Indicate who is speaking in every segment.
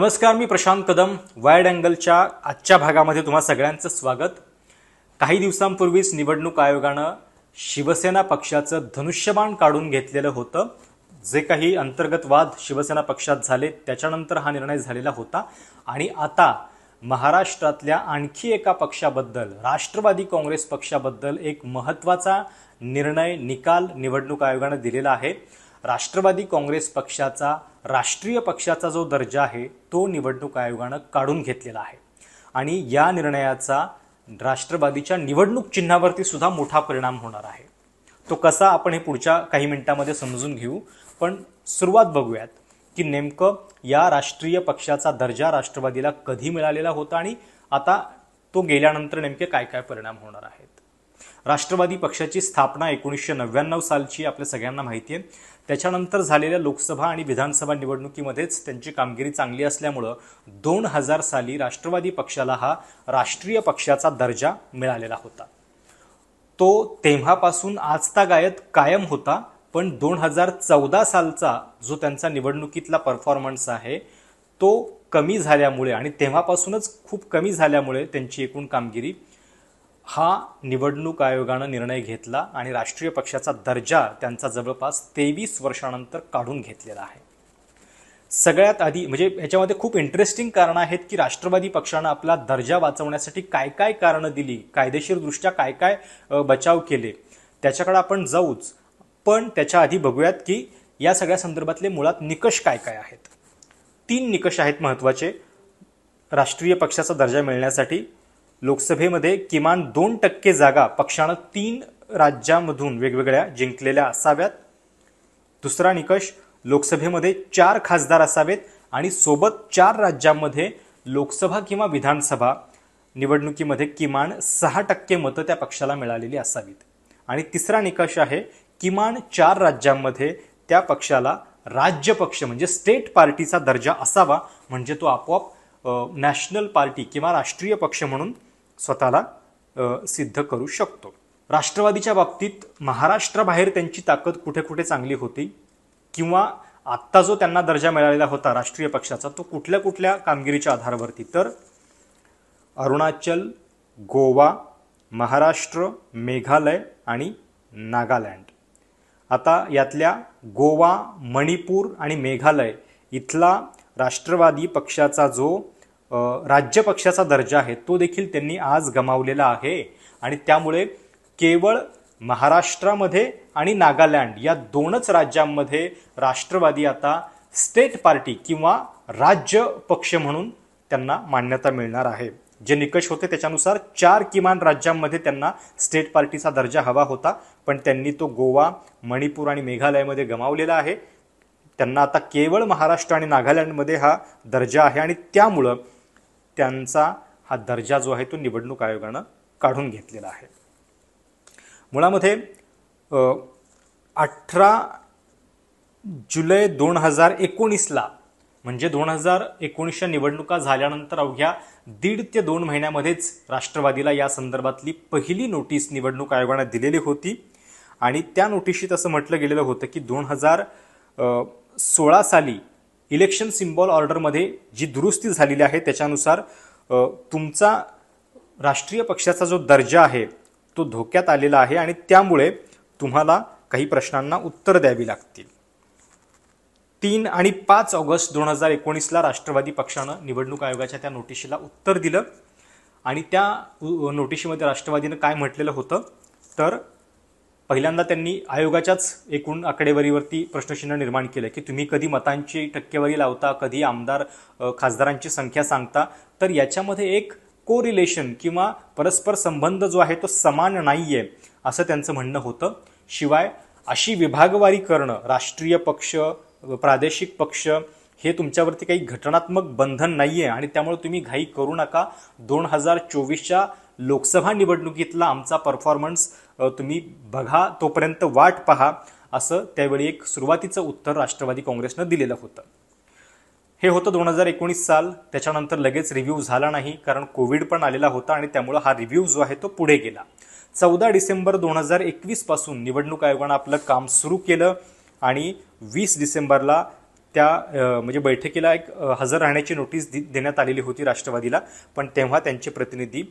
Speaker 1: नमस्कार मी प्रशांत कदम वाईड अँगलच्या आजच्या भागामध्ये तुम्हा सगळ्यांचं स्वागत काही दिवसांपूर्वीच निवडणूक आयोगानं शिवसेना पक्षाचं धनुष्यबाण काढून घेतलेलं होतं जे काही अंतर्गत वाद शिवसेना पक्षात झाले त्याच्यानंतर हा निर्णय झालेला होता आणि आता महाराष्ट्रातल्या आणखी एका पक्षाबद्दल राष्ट्रवादी काँग्रेस पक्षाबद्दल एक महत्त्वाचा निर्णय निकाल निवडणूक आयोगानं दिलेला आहे राष्ट्रवादी काँग्रेस पक्षाचा राष्ट्रीय पक्षाचा जो दर्जा आहे तो निवडणूक आयोगानं काढून घेतलेला आहे आणि या निर्णयाचा राष्ट्रवादीच्या निवडणूक चिन्हावरती सुद्धा मोठा परिणाम होणार आहे तो कसा आपण हे पुढच्या काही मिनिटांमध्ये समजून घेऊ पण सुरुवात बघूयात की नेमकं या राष्ट्रीय पक्षाचा दर्जा राष्ट्रवादीला कधी मिळालेला होता आणि आता तो गेल्यानंतर नेमके काय काय परिणाम होणार आहेत राष्ट्रवादी पक्षाची स्थापना एकोणीसशे नव्याण्णव सालची आपल्या सगळ्यांना माहिती आहे त्याच्यानंतर झालेल्या लोकसभा आणि विधानसभा निवडणुकीमध्येच त्यांची कामगिरी चांगली असल्यामुळं दोन हजार साली राष्ट्रवादी पक्षाला हा राष्ट्रीय पक्षाचा दर्जा मिळालेला होता तो तेव्हापासून आजता गायत कायम होता पण दोन हजार चौदा सालचा जो त्यांचा निवडणुकीतला परफॉर्मन्स आहे तो कमी झाल्यामुळे आणि तेव्हापासूनच खूप कमी झाल्यामुळे त्यांची एकूण कामगिरी हा निवडणूक आयोगानं निर्णय घेतला आणि राष्ट्रीय पक्षाचा दर्जा त्यांचा जवळपास तेवीस वर्षानंतर काढून घेतलेला आहे सगळ्यात आधी म्हणजे ह्याच्यामध्ये खूप इंटरेस्टिंग कारणं आहेत की राष्ट्रवादी पक्षानं आपला दर्जा वाचवण्यासाठी काय काय कारणं दिली कायदेशीरदृष्ट्या काय काय बचाव केले त्याच्याकडे आपण जाऊच पण त्याच्या आधी बघूयात की या सगळ्या संदर्भातले मुळात निकष काय काय आहेत तीन निकष आहेत महत्त्वाचे राष्ट्रीय पक्षाचा दर्जा मिळण्यासाठी लोकसभेमध्ये किमान दोन टक्के जागा पक्षानं तीन राज्यांमधून वेगवेगळ्या जिंकलेल्या असाव्यात दुसरा निकष लोकसभेमध्ये चार खासदार असावेत आणि सोबत चार राज्यांमध्ये लोकसभा किंवा विधानसभा निवडणुकीमध्ये किमान सहा टक्के मतं त्या पक्षाला मिळालेली असावीत आणि तिसरा निकष आहे किमान चार राज्यांमध्ये त्या पक्षाला राज्य पक्ष म्हणजे स्टेट पार्टीचा दर्जा असावा म्हणजे तो आपोआप नॅशनल पार्टी किंवा राष्ट्रीय पक्ष म्हणून स्वतःला सिद्ध करू शकतो राष्ट्रवादीच्या बाबतीत महाराष्ट्राबाहेर त्यांची ताकद कुठे कुठे चांगली होती किंवा आत्ता जो त्यांना दर्जा मिळालेला होता राष्ट्रीय पक्षाचा तो कुठल्या कुठल्या कामगिरीच्या आधारावरती तर अरुणाचल गोवा महाराष्ट्र मेघालय आणि नागालँड आता यातल्या गोवा मणिपूर आणि मेघालय इथला राष्ट्रवादी पक्षाचा जो राज्य पक्षाचा दर्जा आहे तो देखील त्यांनी आज गमावलेला आहे आणि त्यामुळे केवळ महाराष्ट्रामध्ये आणि नागालँड या दोनच राज्यांमध्ये राष्ट्रवादी आता स्टेट पार्टी किंवा राज्य पक्ष म्हणून त्यांना मान्यता मिळणार आहे जे निकष होते त्याच्यानुसार चार किमान राज्यांमध्ये त्यांना स्टेट पार्टीचा दर्जा हवा होता पण त्यांनी तो गोवा मणिपूर आणि मेघालयमध्ये गमावलेला आहे त्यांना आता केवळ महाराष्ट्र आणि नागालँडमध्ये हा दर्जा आहे आणि त्यामुळं त्यांचा हा दर्जा जो आहे तो निवडणूक आयोगानं काढून घेतलेला आहे मुळामध्ये अठरा जुलै दोन हजार एकोणीसला म्हणजे दोन हजार एकोणीसच्या निवडणुका झाल्यानंतर अवघ्या दीड ते दोन महिन्यामध्येच राष्ट्रवादीला या संदर्भातली पहिली नोटीस निवडणूक आयोगानं दिलेली होती आणि त्या नोटिशीत असं म्हटलं गेलेलं होतं की दोन हजार सोळा साली इलेक्शन सिम्बॉल ऑर्डरमध्ये जी दुरुस्ती झालेली आहे त्याच्यानुसार तुमचा राष्ट्रीय पक्षाचा जो दर्जा आहे तो धोक्यात आलेला आहे आणि त्यामुळे तुम्हाला काही प्रश्नांना उत्तर द्यावी लागतील तीन आणि पाच ऑगस्ट दोन हजार एकोणीसला राष्ट्रवादी पक्षानं निवडणूक आयोगाच्या त्या नोटिशीला उत्तर दिलं आणि त्या नोटिशीमध्ये राष्ट्रवादीनं काय म्हटलेलं होतं तर पहिल्यांदा त्यांनी आयोगाच्याच एकूण आकडेवारीवरती प्रश्नचिन्ह निर्माण केलं की तुम्ही कधी मतांची टक्केवारी लावता कधी आमदार खासदारांची संख्या सांगता तर याच्यामध्ये एक को रिलेशन किंवा परस्पर संबंध जो आहे तो समान नाही आहे असं त्यांचं म्हणणं होतं शिवाय अशी विभागवारी करणं राष्ट्रीय पक्ष प्रादेशिक पक्ष हे तुमच्यावरती काही घटनात्मक बंधन नाही आहे आणि त्यामुळे तुम्ही घाई करू नका दोन हजार चोवीसच्या लोकसभा निवडणुकीतला आमचा परफॉर्मन्स तुम्ही बघा तोपर्यंत वाट पहा असं त्यावेळी एक सुरुवातीचं उत्तर राष्ट्रवादी काँग्रेसनं दिलेलं होतं हे होतं दोन हजार एकोणीस साल त्याच्यानंतर लगेच रिव्ह्यू झाला नाही कारण कोविड पण आलेला होता आणि त्यामुळं हा रिव्ह्यू जो आहे तो पुढे गेला चौदा डिसेंबर दोन हजार एकवीसपासून निवडणूक आयोगानं आपलं काम सुरू केलं आणि वीस डिसेंबरला त्या म्हणजे बैठकीला एक हजर राहण्याची नोटीस देण्यात आलेली होती राष्ट्रवादीला पण तेव्हा त्यांचे प्रतिनिधी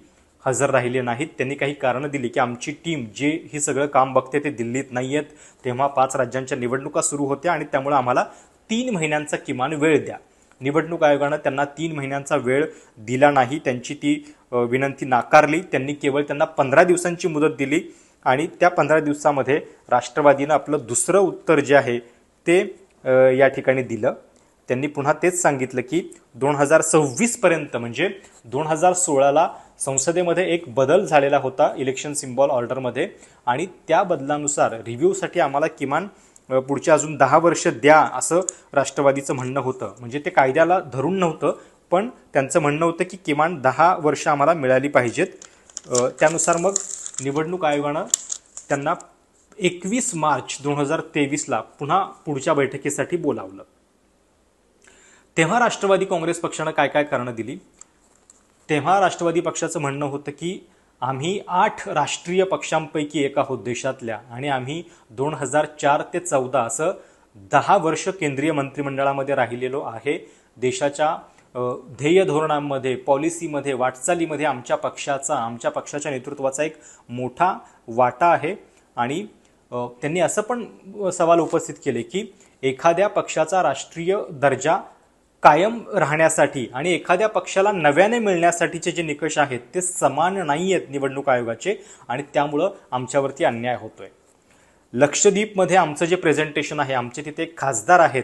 Speaker 1: हजर राहिले नाहीत त्यांनी काही कारणं दिली की आमची टीम जे ही सगळं काम बघते ते दिल्लीत नाही आहेत तेव्हा पाच राज्यांच्या निवडणुका सुरू होत्या आणि त्यामुळे आम्हाला तीन महिन्यांचा किमान वेळ द्या निवडणूक आयोगानं त्यांना तीन महिन्यांचा वेळ दिला नाही त्यांची ती विनंती नाकारली त्यांनी केवळ त्यांना पंधरा दिवसांची मुदत दिली आणि त्या पंधरा दिवसामध्ये राष्ट्रवादीनं आपलं दुसरं उत्तर जे आहे ते या ठिकाणी दिलं त्यांनी पुन्हा तेच सांगितलं की दोन हजार सव्वीसपर्यंत म्हणजे दोन हजार सोळाला संसदेमध्ये एक बदल झालेला होता इलेक्शन सिम्बॉल ऑर्डरमध्ये आणि त्या बदलानुसार रिव्ह्यूसाठी आम्हाला किमान पुढच्या अजून दहा वर्ष द्या असं राष्ट्रवादीचं म्हणणं होतं म्हणजे ते कायद्याला धरून नव्हतं पण त्यांचं म्हणणं होतं की किमान दहा वर्ष आम्हाला मिळाली पाहिजेत त्यानुसार मग निवडणूक आयोगानं त्यांना एकवीस मार्च दोन हजार तेवीसला पुन्हा पुढच्या बैठकीसाठी बोलावलं तेव्हा राष्ट्रवादी काँग्रेस पक्षानं काय काय कारणं दिली तेव्हा राष्ट्रवादी पक्षाचं म्हणणं होतं की आम्ही आठ राष्ट्रीय पक्षांपैकी एक आहोत देशातल्या आणि आम्ही दोन हजार चार ते चौदा असं दहा वर्ष केंद्रीय मंत्रिमंडळामध्ये राहिलेलो आहे देशाच्या ध्येय धोरणांमध्ये पॉलिसीमध्ये वाटचालीमध्ये आमच्या पक्षाचा आमच्या पक्षाच्या नेतृत्वाचा एक मोठा वाटा आहे आणि त्यांनी असं पण सवाल उपस्थित केले की एखाद्या पक्षाचा राष्ट्रीय दर्जा कायम राहण्यासाठी आणि एखाद्या पक्षाला नव्याने मिळण्यासाठीचे जे निकष आहेत ते समान नाही आहेत निवडणूक आयोगाचे आणि त्यामुळं आमच्यावरती अन्याय होतोय लक्षद्वीपमध्ये आमचं जे प्रेझेंटेशन आहे आमचे तिथे खासदार आहेत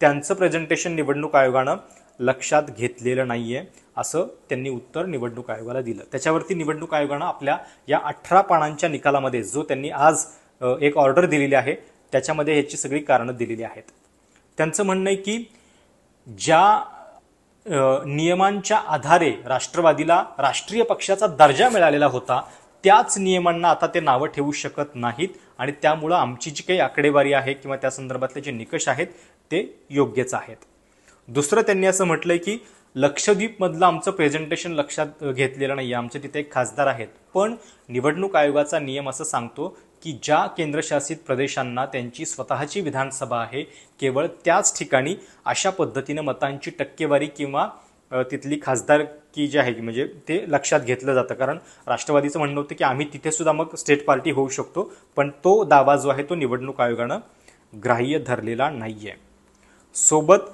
Speaker 1: त्यांचं प्रेझेंटेशन निवडणूक आयोगानं लक्षात घेतलेलं नाही आहे असं त्यांनी उत्तर निवडणूक आयोगाला दिलं त्याच्यावरती निवडणूक आयोगानं आपल्या या अठरा पानांच्या निकालामध्ये जो त्यांनी आज एक ऑर्डर दिलेली आहे त्याच्यामध्ये ह्याची सगळी कारणं दिलेली आहेत त्यांचं म्हणणं आहे की ज्या नियमांच्या आधारे राष्ट्रवादीला राष्ट्रीय पक्षाचा दर्जा मिळालेला होता त्याच नियमांना आता ते नावं ठेवू शकत नाहीत आणि त्यामुळं आमची जी काही आकडेवारी आहे किंवा त्या संदर्भातले जे निकष आहेत ते योग्यच आहेत दुसरं त्यांनी असं म्हटलंय की लक्षद्वीपमधलं आमचं प्रेझेंटेशन लक्षात घेतलेलं नाही आमचे तिथे एक खासदार आहेत पण निवडणूक आयोगाचा नियम असं सांगतो की ज्या केंद्रशासित प्रदेशांना त्यांची स्वतःची विधानसभा आहे केवळ त्याच ठिकाणी अशा पद्धतीनं मतांची टक्केवारी किंवा तिथली खासदार की जी आहे की म्हणजे ते लक्षात घेतलं जातं कारण राष्ट्रवादीचं म्हणणं होतं की आम्ही तिथेसुद्धा मग स्टेट पार्टी होऊ शकतो पण तो दावा जो आहे तो निवडणूक आयोगानं ग्राह्य धरलेला नाही आहे सोबत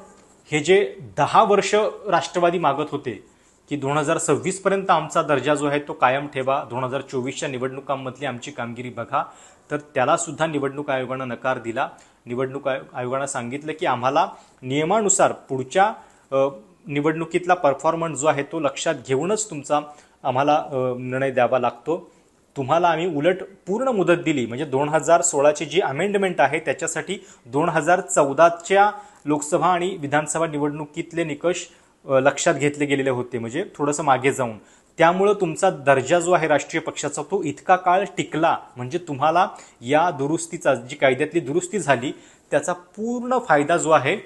Speaker 1: हे जे दहा वर्ष राष्ट्रवादी मागत होते की दोन हजार सव्वीसपर्यंत आमचा दर्जा जो आहे तो कायम ठेवा दोन हजार चोवीसच्या निवडणुकांमधली आमची कामगिरी बघा तर त्याला सुद्धा निवडणूक आयोगानं नकार दिला निवडणूक आयो आयोगानं सांगितलं की आम्हाला नियमानुसार पुढच्या निवडणुकीतला परफॉर्मन्स जो आहे तो लक्षात घेऊनच तुमचा आम्हाला निर्णय द्यावा लागतो तुम्हाला आम्ही उलट पूर्ण मुदत दिली म्हणजे दोन हजार सोळाची जी अमेंडमेंट आहे त्याच्यासाठी दोन हजार चौदाच्या लोकसभा आणि विधानसभा निवडणुकीतले निकष लक्षात घेतले गेलेले होते म्हणजे थोडंसं मागे जाऊन त्यामुळं तुमचा दर्जा जो आहे राष्ट्रीय पक्षाचा तो इतका काळ टिकला म्हणजे तुम्हाला या दुरुस्तीचा जी कायद्यातली दुरुस्ती झाली त्याचा पूर्ण फायदा जो आहे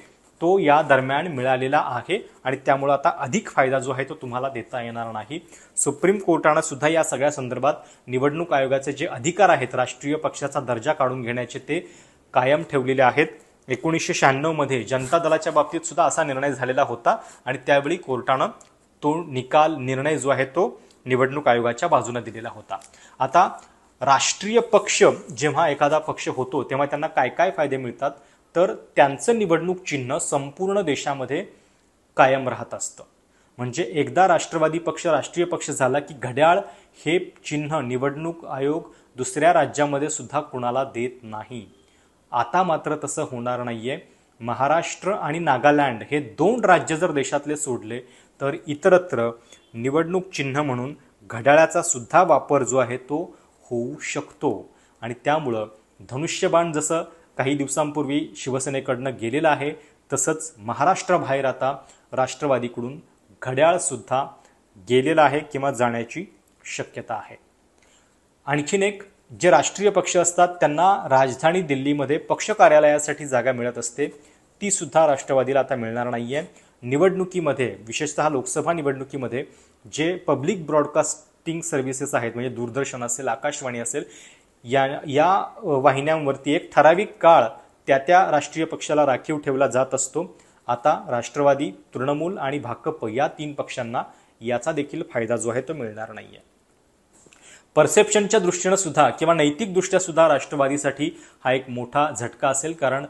Speaker 1: तो या दरम्यान मिळालेला आहे आणि त्यामुळं आता अधिक फायदा जो आहे तो तुम्हाला देता येणार नाही सुप्रीम कोर्टानं सुद्धा या सगळ्या संदर्भात निवडणूक आयोगाचे जे अधिकार आहेत राष्ट्रीय पक्षाचा दर्जा काढून घेण्याचे ते कायम ठेवलेले आहेत एकोणीसशे शहाण्णवमध्ये जनता दलाच्या बाबतीत सुद्धा असा निर्णय झालेला होता आणि त्यावेळी कोर्टानं तो निकाल निर्णय जो आहे तो निवडणूक आयोगाच्या बाजूने दिलेला होता आता राष्ट्रीय पक्ष जेव्हा एखादा पक्ष होतो तेव्हा त्यांना काय काय फायदे मिळतात तर त्यांचं निवडणूक चिन्ह संपूर्ण देशामध्ये कायम राहत असतं म्हणजे एकदा राष्ट्रवादी पक्ष राष्ट्रीय पक्ष झाला की घड्याळ हे चिन्ह निवडणूक आयोग दुसऱ्या राज्यामध्ये सुद्धा कुणाला देत नाही आता मात्र तसं होणार नाही आहे महाराष्ट्र आणि नागालँड हे दोन राज्य जर देशातले सोडले तर इतरत्र निवडणूक चिन्ह म्हणून घड्याळाचा सुद्धा वापर जो आहे तो होऊ शकतो आणि त्यामुळं धनुष्यबाण जसं काही दिवसांपूर्वी शिवसेनेकडनं गेलेलं आहे तसंच महाराष्ट्राबाहेर आता राष्ट्रवादीकडून घड्याळसुद्धा गेलेलं आहे किंवा जाण्याची शक्यता आहे आणखीन एक जे राष्ट्रीय पक्ष असतात त्यांना राजधानी दिल्लीमध्ये पक्ष कार्यालयासाठी जागा मिळत असते ती सुद्धा राष्ट्रवादीला आता मिळणार नाही आहे निवडणुकीमध्ये विशेषतः लोकसभा निवडणुकीमध्ये जे पब्लिक ब्रॉडकास्टिंग सर्व्हिसेस आहेत म्हणजे दूरदर्शन असेल आकाशवाणी असेल या या वाहिन्यांवरती एक ठराविक काळ त्या त्या राष्ट्रीय पक्षाला राखीव ठेवला जात असतो आता राष्ट्रवादी तृणमूल आणि भाकप या तीन पक्षांना याचा देखील फायदा जो आहे तो मिळणार नाही आहे परसेप्शनच्या दृष्टीनं सुद्धा किंवा नैतिकदृष्ट्या सुद्धा राष्ट्रवादीसाठी हा एक मोठा झटका असेल कारण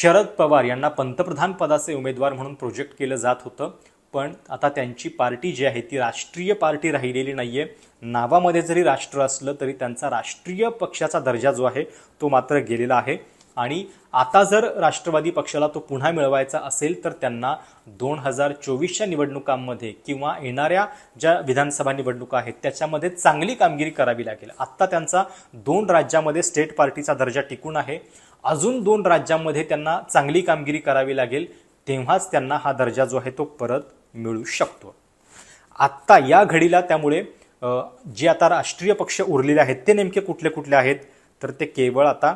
Speaker 1: शरद पवार यांना पंतप्रधान पदाचे उमेदवार म्हणून प्रोजेक्ट केलं जात होतं पण आता त्यांची पार्टी जी आहे ती राष्ट्रीय पार्टी राहिलेली नाही आहे नावामध्ये जरी राष्ट्र असलं तरी त्यांचा राष्ट्रीय पक्षाचा दर्जा जो आहे तो मात्र गेलेला आहे आणि आता जर राष्ट्रवादी पक्षाला तो पुन्हा मिळवायचा असेल तर त्यांना दोन हजार चोवीसच्या निवडणुकांमध्ये किंवा येणाऱ्या ज्या विधानसभा निवडणुका आहेत त्याच्यामध्ये चांगली कामगिरी करावी लागेल आत्ता त्यांचा दोन राज्यामध्ये स्टेट पार्टीचा दर्जा टिकून आहे अजून दोन राज्यांमध्ये त्यांना चांगली कामगिरी करावी लागेल तेव्हाच त्यांना हा दर्जा जो आहे तो परत मिळू शकतो आत्ता या घडीला त्यामुळे जे आता राष्ट्रीय पक्ष उरलेले आहेत ते नेमके कुठले कुठले आहेत तर ते केवळ आता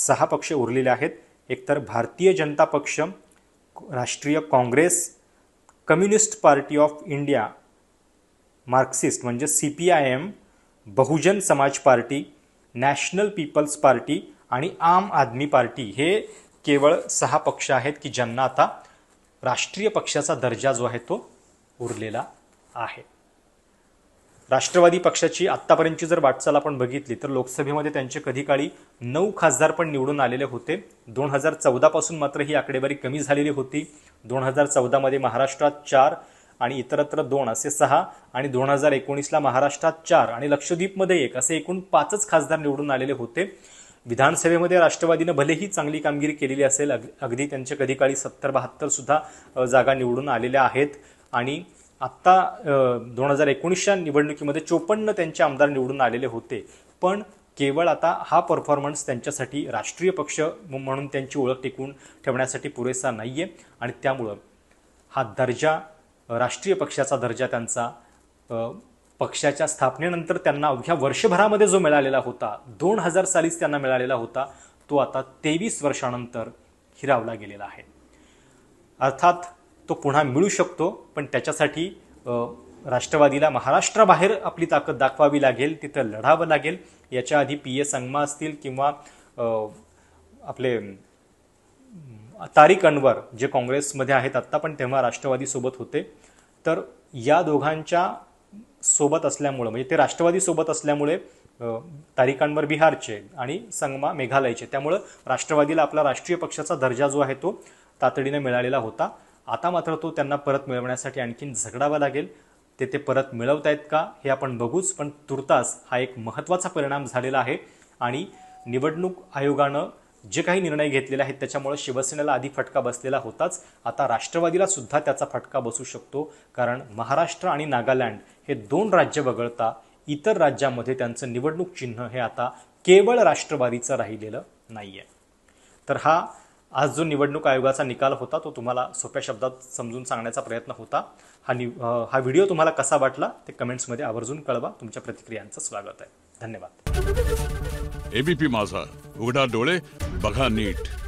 Speaker 1: सहा पक्ष उरलेले आहेत एकतर भारतीय Janata Paksha Rashtriya Congress Communist Party of India Marxist म्हणजे C P I M Bahujan Samaj Party national people's party आणि आम आदमी पार्टी हे केवळ सहा पक्ष आहेत की ज्यांना आता राष्ट्रीय पक्षाचा दर्जा जो आहे तो उरलेला आहे राष्ट्रवादी पक्षाची आत्तापर्यंतची जर वाटचाल आपण बघितली तर लोकसभेमध्ये त्यांचे कधी काळी नऊ खासदार पण निवडून आलेले होते दोन हजार चौदापासून मात्र ही आकडेवारी कमी झालेली होती दोन हजार चौदामध्ये महाराष्ट्रात चार आणि इतरत्र दोन असे सहा आणि दोन हजार एकोणीसला महाराष्ट्रात चार आणि लक्षद्वीपमध्ये एक असे एकूण पाचच खासदार निवडून आलेले होते विधानसभेमध्ये राष्ट्रवादीनं भलेही चांगली कामगिरी केलेली असेल अगदी त्यांचे कधी काळी सत्तर बहात्तर सुद्धा जागा निवडून आलेल्या आहेत आणि आत्ता दोन हजार एकोणीसच्या निवडणुकीमध्ये चोपन्न त्यांचे आमदार निवडून आलेले होते पण केवळ आता हा परफॉर्मन्स त्यांच्यासाठी राष्ट्रीय पक्ष म्हणून त्यांची ओळख टिकून ठेवण्यासाठी पुरेसा नाही आहे आणि त्यामुळं हा दर्जा राष्ट्रीय पक्षाचा दर्जा त्यांचा पक्षाच्या स्थापनेनंतर त्यांना अवघ्या वर्षभरामध्ये जो मिळालेला होता दोन हजार सालीस त्यांना मिळालेला होता तो आता तेवीस वर्षानंतर हिरावला गेलेला आहे अर्थात तो पुन्हा मिळू शकतो पण त्याच्यासाठी राष्ट्रवादीला महाराष्ट्राबाहेर आपली ताकद दाखवावी लागेल तिथं लढावं लागेल याच्या आधी पी ए संगमा असतील किंवा आपले तारिक अनवर जे काँग्रेसमध्ये आहेत आत्ता पण तेव्हा राष्ट्रवादीसोबत होते तर या दोघांच्या सोबत असल्यामुळं म्हणजे ते राष्ट्रवादीसोबत असल्यामुळे तारिकांवर बिहारचे आणि संगमा मेघालयचे त्यामुळं राष्ट्रवादीला आपला राष्ट्रीय पक्षाचा दर्जा जो आहे तो तातडीने मिळालेला होता आता मात्र तो त्यांना परत मिळवण्यासाठी आणखीन झगडावा लागेल ते ते परत मिळवत आहेत का हे आपण बघूच पण तुर्तास हा एक महत्त्वाचा परिणाम झालेला आहे आणि निवडणूक आयोगानं जे काही निर्णय घेतलेले आहेत त्याच्यामुळे शिवसेनेला आधी फटका बसलेला होताच आता राष्ट्रवादीला सुद्धा त्याचा फटका बसू शकतो कारण महाराष्ट्र आणि नागालँड हे दोन राज्य वगळता इतर राज्यामध्ये त्यांचं निवडणूक चिन्ह हे आता केवळ राष्ट्रवादीचं राहिलेलं नाही आहे तर हा आज जो निवडणूक आयोगाचा निकाल होता तो तुम्हाला सोप्या शब्दात समजून सांगण्याचा प्रयत्न होता हा नि हा व्हिडिओ तुम्हाला कसा वाटला ते कमेंट्समध्ये आवर्जून कळवा तुमच्या प्रतिक्रियांचं स्वागत आहे धन्यवाद एबीपी माझा उघडा डोळे बघा नीट